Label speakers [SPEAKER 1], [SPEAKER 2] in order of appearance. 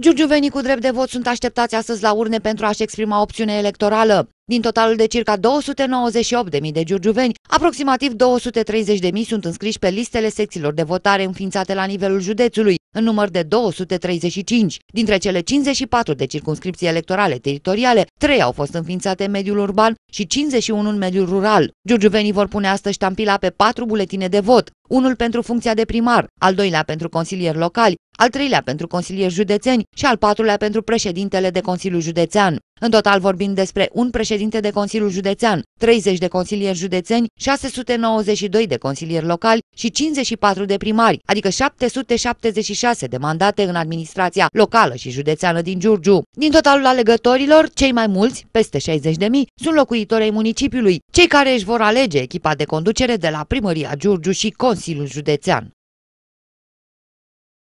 [SPEAKER 1] Giurgiuvenii cu drept de vot sunt așteptați astăzi la urne pentru a-și exprima opțiune electorală. Din totalul de circa 298.000 de giurgiuveni, aproximativ 230.000 sunt înscriși pe listele secțiilor de votare înființate la nivelul județului, în număr de 235. Dintre cele 54 de circunscripții electorale teritoriale, 3 au fost înființate în mediul urban și 51 în mediul rural. Giurgiuvenii vor pune astăzi ștampila pe patru buletine de vot, unul pentru funcția de primar, al doilea pentru consilieri locali, al treilea pentru consilieri județeni și al patrulea pentru președintele de Consiliu Județean. În total vorbim despre un președinte de Consiliu Județean, 30 de consilieri județeni, 692 de consilieri locali și 54 de primari, adică 776 de mandate în administrația locală și județeană din Giurgiu. Din totalul alegătorilor, cei mai mulți, peste 60 de mii, sunt locuitori ai municipiului, cei care își vor alege echipa de conducere de la primăria Giurgiu și Consiliul Județean.